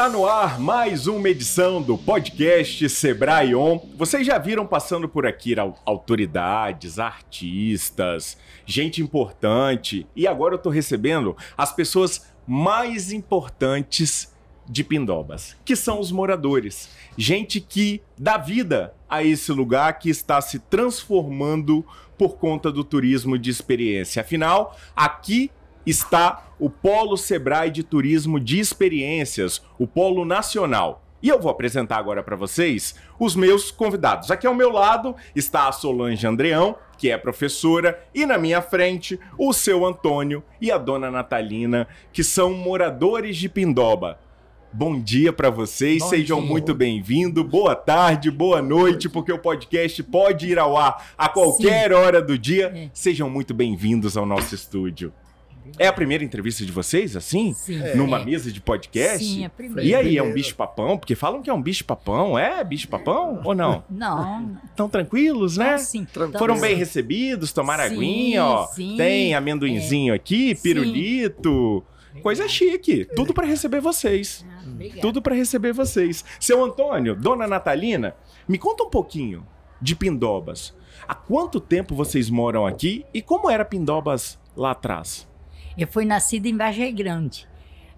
Está no ar mais uma edição do podcast Sebrae On. Vocês já viram passando por aqui autoridades, artistas, gente importante. E agora eu estou recebendo as pessoas mais importantes de Pindobas, que são os moradores. Gente que dá vida a esse lugar que está se transformando por conta do turismo de experiência. Afinal, aqui está o Polo Sebrae de Turismo de Experiências, o Polo Nacional. E eu vou apresentar agora para vocês os meus convidados. Aqui ao meu lado está a Solange Andreão, que é professora, e na minha frente o seu Antônio e a dona Natalina, que são moradores de Pindoba. Bom dia para vocês, Bom sejam dia. muito bem-vindos. Boa tarde, boa noite, porque o podcast pode ir ao ar a qualquer Sim. hora do dia. É. Sejam muito bem-vindos ao nosso estúdio. É a primeira entrevista de vocês, assim? Sim. É. Numa mesa de podcast? Sim, a primeira. E aí, é um bicho-papão? Porque falam que é um bicho-papão. É bicho-papão ou não? Não. Estão tranquilos, né? sim. Tranquilos. Foram bem recebidos, tomaram sim, aguinha, ó. Sim. Tem amendoinzinho é. aqui, pirulito. Sim. Coisa chique. Tudo para receber vocês. Ah, obrigada. Tudo para receber vocês. Seu Antônio, dona Natalina, me conta um pouquinho de Pindobas. Há quanto tempo vocês moram aqui e como era Pindobas lá atrás? Eu fui nascida em Vargem Grande.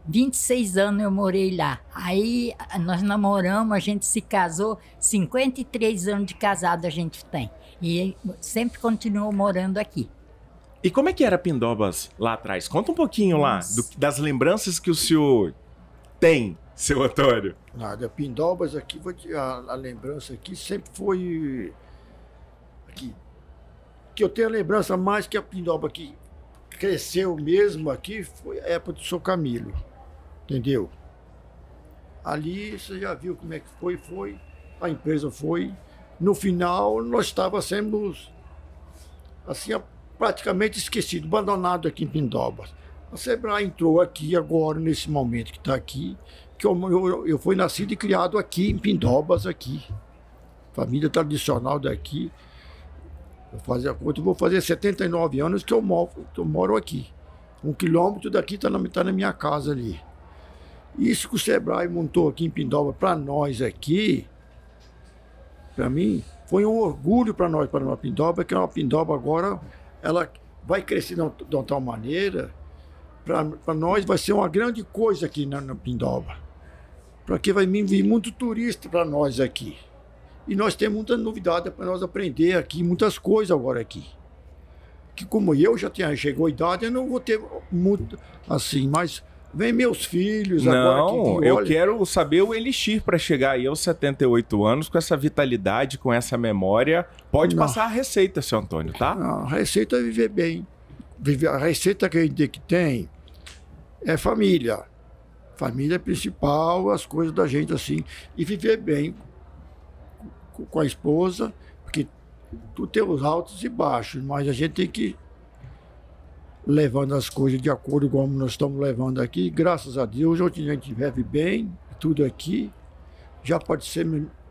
26 anos eu morei lá. Aí nós namoramos, a gente se casou, 53 anos de casado a gente tem. E sempre continuou morando aqui. E como é que era Pindobas lá atrás? Conta um pouquinho lá do, das lembranças que o senhor tem, seu Antônio. Nada, Pindobas aqui, te, a, a, lembrança aqui sempre foi aqui. Que eu tenho a lembrança mais que a Pindoba aqui cresceu mesmo aqui foi a época do seu Camilo, entendeu? Ali você já viu como é que foi, foi, a empresa foi. No final, nós estávamos sendo, assim, praticamente esquecido, abandonado aqui em Pindobas. A Sebrae entrou aqui agora, nesse momento que está aqui, que eu, eu, eu fui nascido e criado aqui em Pindobas, aqui. Família tradicional daqui. Vou fazer a conta, vou fazer 79 anos que eu moro, que eu moro aqui. Um quilômetro daqui está na, tá na minha casa ali. Isso que o Sebrae montou aqui em Pindoba para nós aqui, para mim, foi um orgulho para nós, para a Pindoba, que a Pindoba agora ela vai crescer de, de uma tal maneira, para nós vai ser uma grande coisa aqui na, na Pindoba. Para que vai vir muito turista para nós aqui. E nós temos muita novidade para nós aprender aqui, muitas coisas agora aqui. Que como eu já tinha, chegou a idade, eu não vou ter muito assim, mas vem meus filhos não, agora. Não, eu quero saber o elixir para chegar aí aos 78 anos com essa vitalidade, com essa memória. Pode não. passar a receita, seu Antônio, tá? Não, a receita é viver bem. A receita que a gente tem é família. Família é principal, as coisas da gente assim. E viver bem com a esposa, porque tu tem os altos e baixos, mas a gente tem que levando as coisas de acordo com como nós estamos levando aqui. Graças a Deus, hoje a gente vive bem, tudo aqui. Já pode ser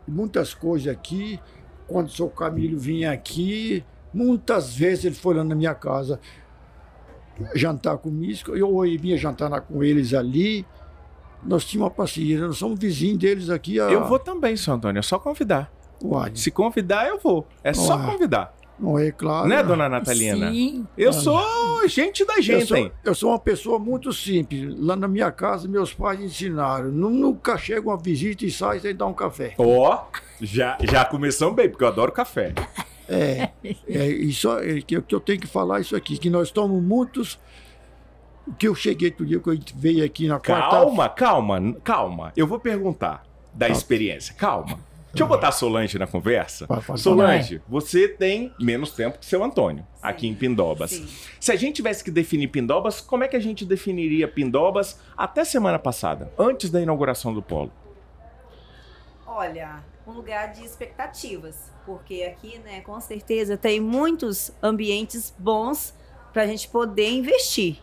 muitas coisas aqui. Quando o seu Camilo vinha aqui, muitas vezes ele foi lá na minha casa jantar comigo, eu vinha jantar com eles ali. Nós tínhamos uma parceria, nós somos vizinhos deles aqui. A... Eu vou também, seu Antônio, é só convidar. Pode. Se convidar, eu vou. É só convidar. Não é claro. Né, dona Natalina? Sim. Eu sou gente da gente, eu sou, hein? Eu sou uma pessoa muito simples. Lá na minha casa, meus pais ensinaram. Nunca chega uma visita e sai sem dar um café. Ó, oh, já, já começamos bem, porque eu adoro café. É, é isso é, que eu tenho que falar isso aqui, que nós estamos muitos que eu cheguei todo dia que a gente veio aqui na quarta... Calma, calma, calma. Eu vou perguntar da calma. Tá. experiência. Calma. Deixa eu botar a Solange na conversa. Pode, pode Solange, você tem menos tempo que seu Antônio, Sim. aqui em Pindobas. Sim. Se a gente tivesse que definir Pindobas, como é que a gente definiria Pindobas até semana passada, antes da inauguração do polo? Olha, um lugar de expectativas, porque aqui, né, com certeza tem muitos ambientes bons para a gente poder investir.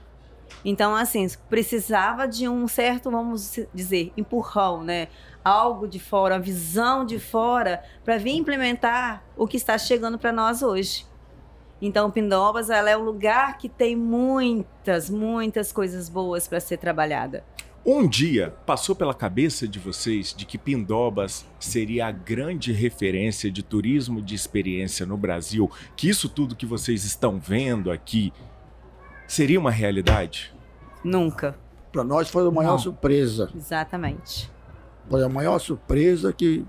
Então, assim, precisava de um certo, vamos dizer, empurrão, né? algo de fora, a visão de fora, para vir implementar o que está chegando para nós hoje. Então, Pindobas ela é um lugar que tem muitas, muitas coisas boas para ser trabalhada. Um dia passou pela cabeça de vocês de que Pindobas seria a grande referência de turismo de experiência no Brasil, que isso tudo que vocês estão vendo aqui seria uma realidade? Nunca. Para nós foi a maior Não. surpresa. Exatamente. Foi a maior surpresa que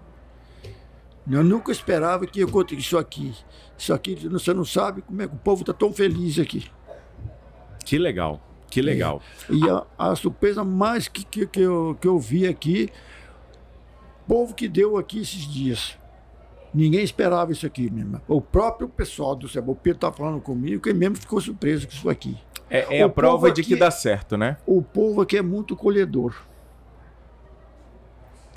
eu nunca esperava que eu conte isso aqui. Isso aqui, você não sabe como é que o povo está tão feliz aqui. Que legal, que legal. É. E a, a, surpresa mais que, que, que, eu, que eu vi aqui, povo que deu aqui esses dias. Ninguém esperava isso aqui, né, minha irmã. O próprio pessoal do Cebol Pedro estava tá falando comigo, que mesmo ficou surpreso com isso aqui. É, é a prova de que dá certo, né? O povo aqui é muito colhedor.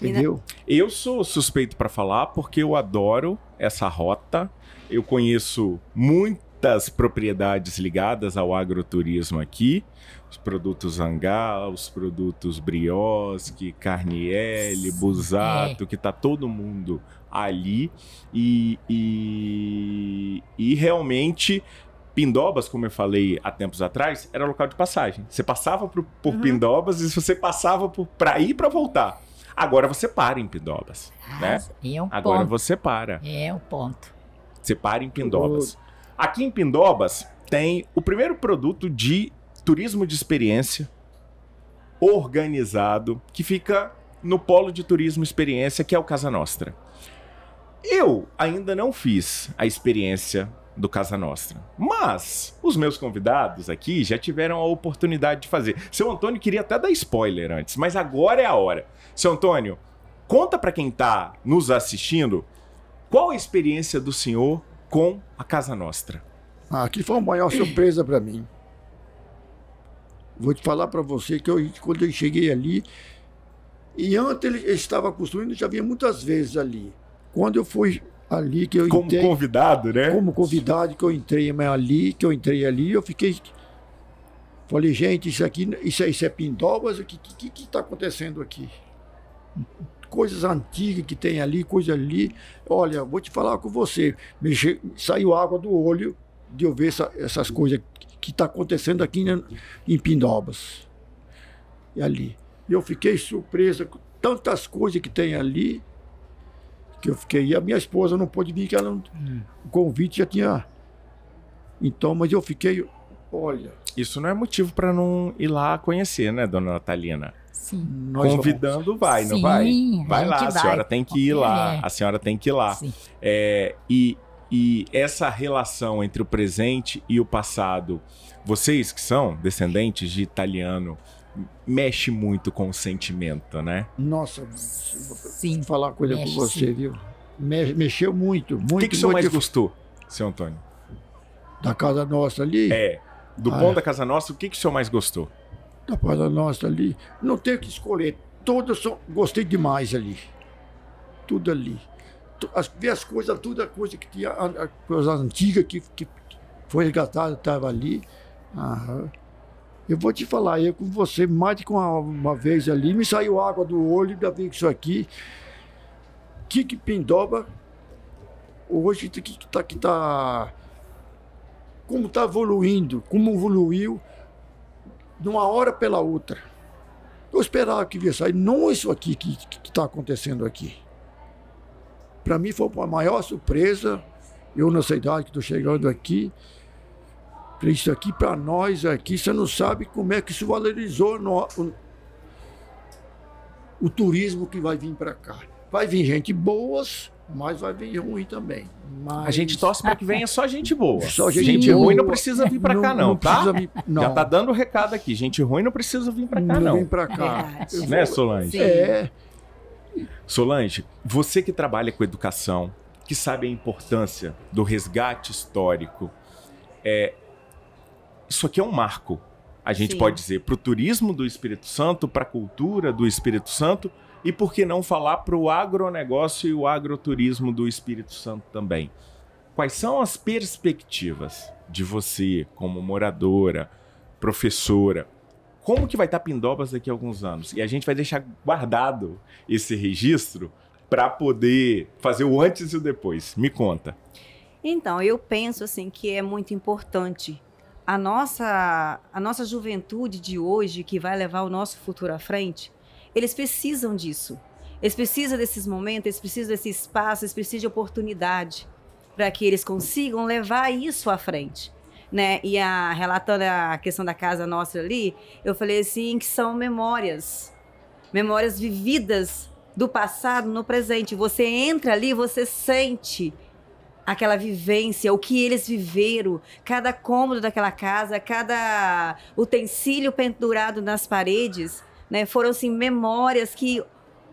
Entendeu? Eu sou suspeito para falar porque eu adoro essa rota. Eu conheço muitas propriedades ligadas ao agroturismo aqui. Os produtos Angal, os produtos Briosque, Carniele, é. Busato, é. que tá todo mundo ali. E, e, e realmente Pindobas, como eu falei há tempos atrás, era local de passagem. Você passava por, por uhum. Pindobas e você passava por para ir para voltar. Agora você para em Pindobas, ah, né? É um Agora ponto. você para. É, é um ponto. Você para em Pindobas. Uh. Aqui em Pindobas tem o primeiro produto de turismo de experiência organizado que fica no polo de turismo experiência que é o Casa Nostra. Eu ainda não fiz a experiência do Casa Nostra. Mas os meus convidados aqui já tiveram a oportunidade de fazer. Seu Antônio queria até dar spoiler antes, mas agora é a hora. Seu Antônio, conta para quem tá nos assistindo qual a experiência do senhor com a Casa Nostra. Ah, foi uma maior surpresa para mim. Vou te falar para você que eu, quando eu cheguei ali, e antes ele estava construindo, já vinha muitas vezes ali. Quando eu fui ali que eu como entrei. convidado, né? Como convidado que eu entrei, mas ali que eu entrei ali, eu fiquei. Falei, gente, isso aqui, isso é, isso é Pindobas, o que está que, que tá acontecendo aqui? Coisas antigas que tem ali, coisa ali. Olha, vou te falar com você. Mexer, saiu água do olho de eu ver essa, essas coisas que está acontecendo aqui né, em Pindobas. E ali. Eu fiquei surpresa com tantas coisas que tem ali que eu fiquei. E a minha esposa não pôde vir, que ela não, hum. o convite já tinha. Então, mas eu fiquei, olha. Isso não é motivo para não ir lá conhecer, né, dona Natalina? Sim. Nós Convidando vamos... vai, não vai? Vai lá, a senhora tem que ir lá. É. A senhora tem que ir lá. É, e, e essa relação entre o presente e o passado, vocês que são descendentes de italiano, mexe muito com o sentimento, né? Nossa, sim. Vou falar uma coisa com você, sim. viu? Me, mexeu muito, muito. O que, que o senhor mais gostou, seu Antônio? Da casa nossa ali? É. Do ah, bom é. da casa nossa, o que, que o senhor mais gostou? Da casa nossa ali. Não tenho que escolher. Todas são. Gostei demais ali. Tudo ali. As, ver as coisas, tudo a coisa que tinha, as coisas antigas que, que foi resgatada, estava ali. Aham. Eu vou te falar, eu com você, mais de uma, uma vez ali, me saiu água do olho, ainda vi isso aqui. Kiki Pindoba, hoje tá que está. Que tá, como está evoluindo, como evoluiu, de uma hora pela outra. Eu esperava que ia sair, não isso aqui que está acontecendo aqui. Para mim foi a maior surpresa, eu nessa idade que estou chegando aqui, isso aqui para nós aqui, você não sabe como é que isso valorizou no, o, o turismo que vai vir para cá. Vai vir gente boas, mas vai vir ruim também. Mas... A gente torce para que venha só gente boa. Só gente, gente boa. ruim não precisa vir para cá, não, não tá? Vir, não. Já tá dando o recado aqui. Gente ruim não precisa vir para cá, não. Não para cá. vou... Né, Solange? Sim. É. Solange, você que trabalha com educação, que sabe a importância do resgate histórico, é, isso aqui é um marco. A gente Sim. pode dizer para o turismo do Espírito Santo, para a cultura do Espírito Santo e por que não falar para o agronegócio e o agroturismo do Espírito Santo também. Quais são as perspectivas de você como moradora, professora? Como que vai estar tá Pindobas daqui a alguns anos? E a gente vai deixar guardado esse registro para poder fazer o antes e o depois. Me conta. Então, eu penso assim que é muito importante a nossa, a nossa juventude de hoje, que vai levar o nosso futuro à frente, eles precisam disso. Eles precisam desses momentos, eles precisam desse espaço, eles precisam de oportunidade para que eles consigam levar isso à frente. Né? E a, relatando a questão da casa nossa ali, eu falei assim que são memórias. Memórias vividas do passado no presente. Você entra ali, você sente aquela vivência, o que eles viveram, cada cômodo daquela casa, cada utensílio pendurado nas paredes, né? Foram assim memórias que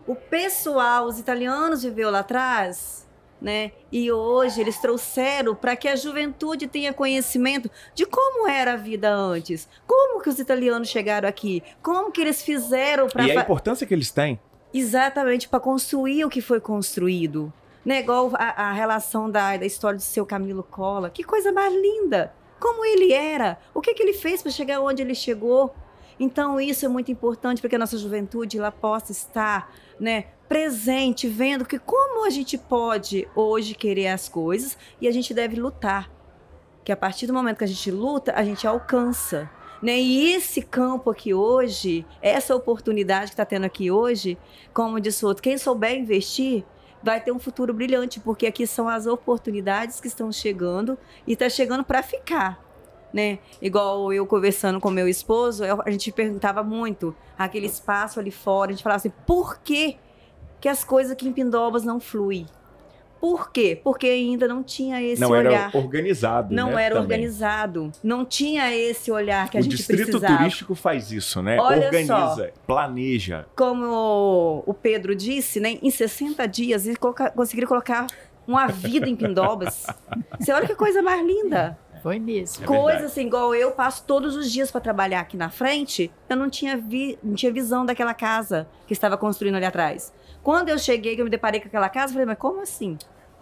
o pessoal, os italianos viveu lá atrás, né? E hoje eles trouxeram para que a juventude tenha conhecimento de como era a vida antes, como que os italianos chegaram aqui, como que eles fizeram para e a importância que eles têm exatamente para construir o que foi construído, né? Igual a, a relação da, da história do seu Camilo Cola. Que coisa mais linda! Como ele era? O que, que ele fez para chegar onde ele chegou? Então, isso é muito importante para que a nossa juventude ela possa estar né, presente, vendo que como a gente pode hoje querer as coisas e a gente deve lutar. Que a partir do momento que a gente luta, a gente alcança. Né? E esse campo aqui hoje, essa oportunidade que está tendo aqui hoje, como disse outro, quem souber investir, vai ter um futuro brilhante, porque aqui são as oportunidades que estão chegando e está chegando para ficar. Né? Igual eu conversando com meu esposo, eu, a gente perguntava muito aquele espaço ali fora, a gente falava assim, por que, que as coisas aqui em Pindobas não fluem? Por quê? Porque ainda não tinha esse não olhar. Não era organizado. Não né, era também. organizado. Não tinha esse olhar que o a gente precisava. O distrito turístico faz isso, né? Olha Organiza, só. planeja. Como o Pedro disse, né? Em 60 dias eles conseguiram colocar uma vida em Pindobas. Você olha que coisa mais linda. Foi mesmo. É Coisa assim, igual eu passo todos os dias para trabalhar aqui na frente, eu não tinha, vi, não tinha visão daquela casa que estava construindo ali atrás. Quando eu cheguei, que eu me deparei com aquela casa, eu falei, mas como assim?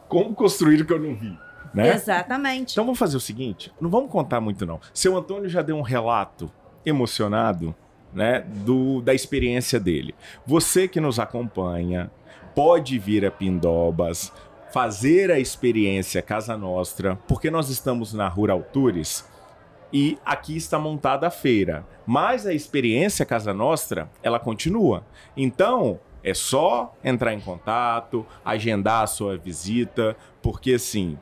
como construir o que eu não vi. Né? Exatamente. Então vamos fazer o seguinte: não vamos contar muito, não. Seu Antônio já deu um relato emocionado né, do, da experiência dele. Você que nos acompanha pode vir a Pindobas, fazer a experiência Casa Nostra, porque nós estamos na Rural Tours e aqui está montada a feira. Mas a experiência Casa Nostra, ela continua. Então, é só entrar em contato, agendar a sua visita, porque assim,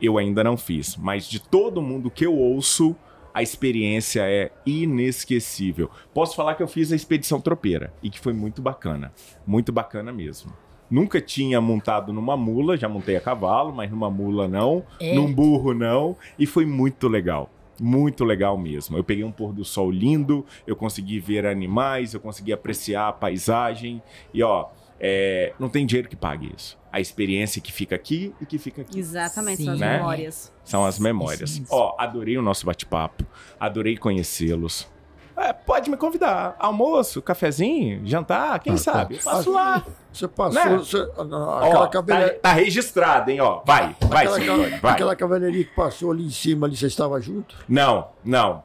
eu ainda não fiz, mas de todo mundo que eu ouço, a experiência é inesquecível. Posso falar que eu fiz a expedição tropeira e que foi muito bacana, muito bacana mesmo. Nunca tinha montado numa mula, já montei a cavalo, mas numa mula não, é. num burro não, e foi muito legal muito legal mesmo. Eu peguei um pôr do sol lindo, eu consegui ver animais, eu consegui apreciar a paisagem e ó, é, não tem dinheiro que pague isso. A experiência que fica aqui e que fica aqui. Exatamente, Sim, são as né? memórias. São as memórias. Sim, Ó, adorei o nosso bate-papo, adorei conhecê-los. É, pode me convidar. Almoço, cafezinho, jantar, quem ah, tá. sabe? Tá. Passo lá. Você passou. Né? Você, ah, aquela ó, tá, tá, registrado, hein? Ó, vai, vai, aquela, senhor, vai. Aquela cavalaria que passou ali em cima, ali, você estava junto? Não, não.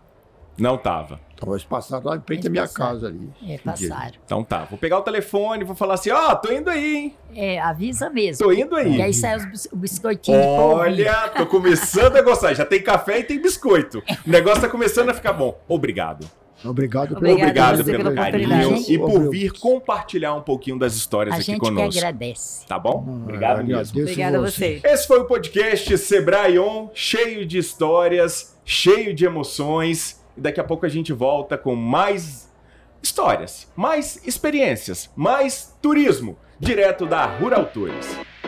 Não tava. Então eles passaram lá em frente da minha casa ali. É, passaram. Então tá, vou pegar o telefone, vou falar assim, ó, oh, tô indo aí, hein? É, avisa mesmo. Tô indo aí. E aí sai o biscoitinho. Olha, tô começando a gostar. Já tem café e tem biscoito. O negócio tá começando a ficar bom. Obrigado. Obrigado, Obrigado pelo, pelo carinho e por vir compartilhar um pouquinho das histórias aqui conosco. A gente agradece. Tá bom? Ah, Obrigado mesmo. Obrigado a você. Esse foi o podcast Sebrae On, cheio de histórias, cheio de emoções. E daqui a pouco a gente volta com mais histórias, mais experiências, mais turismo, direto da Rural Tours.